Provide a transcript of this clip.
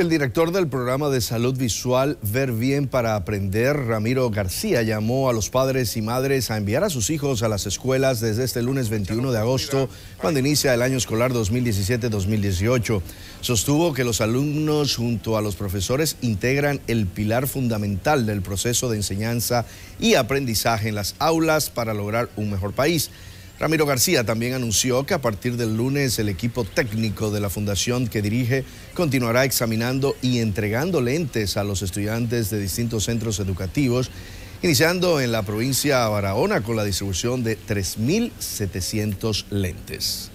El director del programa de salud visual Ver Bien para Aprender, Ramiro García, llamó a los padres y madres a enviar a sus hijos a las escuelas desde este lunes 21 de agosto, cuando inicia el año escolar 2017-2018. Sostuvo que los alumnos junto a los profesores integran el pilar fundamental del proceso de enseñanza y aprendizaje en las aulas para lograr un mejor país. Ramiro García también anunció que a partir del lunes el equipo técnico de la fundación que dirige continuará examinando y entregando lentes a los estudiantes de distintos centros educativos, iniciando en la provincia de Barahona con la distribución de 3.700 lentes.